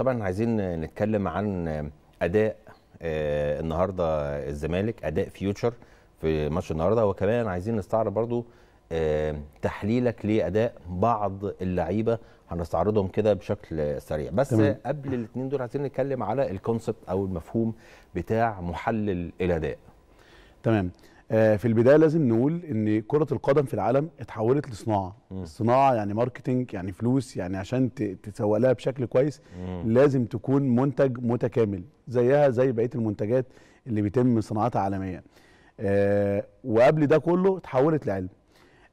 طبعا عايزين نتكلم عن اداء آه، النهارده الزمالك اداء فيوتشر في ماتش النهارده وكمان عايزين نستعرض برضو آه، تحليلك لاداء بعض اللعيبه هنستعرضهم كده بشكل سريع بس تمام. قبل الاثنين دول عايزين نتكلم على الكونسبت او المفهوم بتاع محلل الاداء تمام آه، في البدايه لازم نقول ان كره القدم في العالم اتحولت لصناعه م. الصناعه يعني ماركتنج يعني فلوس يعني عشان تسوق لها بشكل كويس مم. لازم تكون منتج متكامل زيها زي بقيه المنتجات اللي بيتم صناعتها عالميا آه وقبل ده كله اتحولت لعلم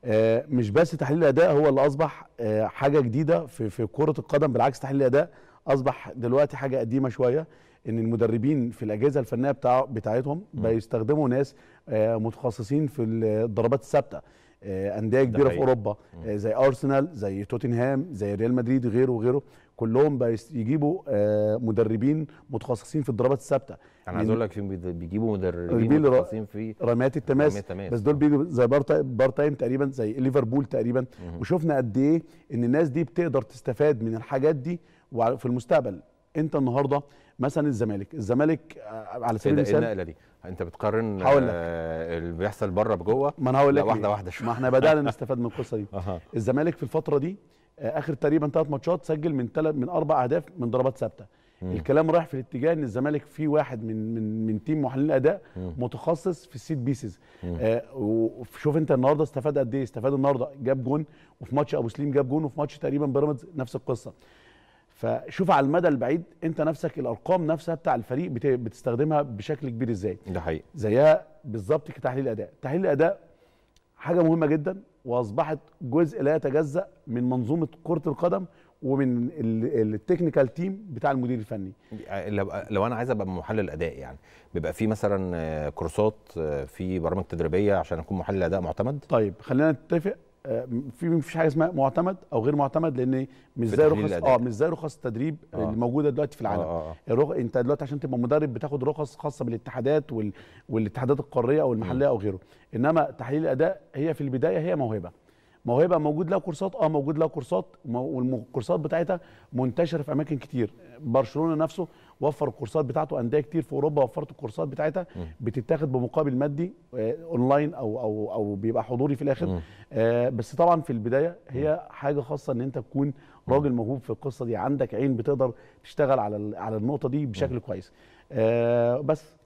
آه مش بس تحليل الاداء هو اللي اصبح آه حاجه جديده في في كره القدم بالعكس تحليل الاداء اصبح دلوقتي حاجه قديمه شويه ان المدربين في الاجهزه الفنيه بتاع بتاعتهم بيستخدموا ناس آه، متخصصين في الضربات الثابته آه، انديه كبيره في اوروبا آه، زي ارسنال زي توتنهام زي ريال مدريد غيره وغيره كلهم بيجيبوا يجيبوا آه، مدربين متخصصين في الضربات الثابته انا يعني عايز اقول لك بيجيبوا مدربين متخصصين في رميات التماس, بس دول بيجوا زي بار تايم تقريبا زي ليفربول تقريبا وشفنا قد ايه ان الناس دي بتقدر تستفاد من الحاجات دي وفي المستقبل انت النهارده مثلا الزمالك الزمالك آه، على سبيل المثال النقله دي انت بتقارن آه اللي بيحصل بره بجوه ما انا هقول لك واحده واحده شو. ما احنا بدانا نستفاد من القصه دي الزمالك في الفتره دي آه اخر تقريبا ثلاث ماتشات سجل من ثلاث من اربع اهداف من ضربات ثابته الكلام رايح في الاتجاه ان الزمالك فيه واحد من من من تيم محللين الاداء متخصص في السيت بيسز آه وشوف انت النهارده استفاد قد ايه استفاد النهارده جاب جون وفي ماتش ابو سليم جاب جون وفي ماتش تقريبا بيراميدز نفس القصه فشوف على المدى البعيد انت نفسك الارقام نفسها بتاع الفريق بتستخدمها بشكل كبير ازاي ده حقيقي زيها بالظبط كتحليل اداء تحليل الاداء حاجه مهمه جدا واصبحت جزء لا يتجزا من منظومه كره القدم ومن التكنيكال تيم بتاع المدير الفني لو, لو انا عايز ابقى محلل اداء يعني بيبقى في مثلا كورسات في برامج تدريبيه عشان اكون محلل اداء معتمد طيب خلينا نتفق في مفيش حاجه اسمها معتمد او غير معتمد لان مش زي رخص اه مش زي رخص التدريب آه. اللي موجوده دلوقتي في العالم آه،, آه،, آه. الرخ... انت دلوقتي عشان تبقى مدرب بتاخد رخص خاصه بالاتحادات وال... والاتحادات القاريه او المحليه م. او غيره انما تحليل الاداء هي في البدايه هي موهبه ما هو هيبقى موجود لها كورسات اه موجود لها كورسات والكورسات بتاعتها منتشره في اماكن كتير برشلونه نفسه وفر الكورسات بتاعته انديه كتير في اوروبا وفرت الكورسات بتاعتها بتتاخد بمقابل مادي آه، اونلاين او او او بيبقى حضوري في الاخر آه بس طبعا في البدايه هي حاجه خاصه ان انت تكون راجل موهوب في القصه دي عندك عين بتقدر تشتغل على على النقطه دي بشكل كويس آه بس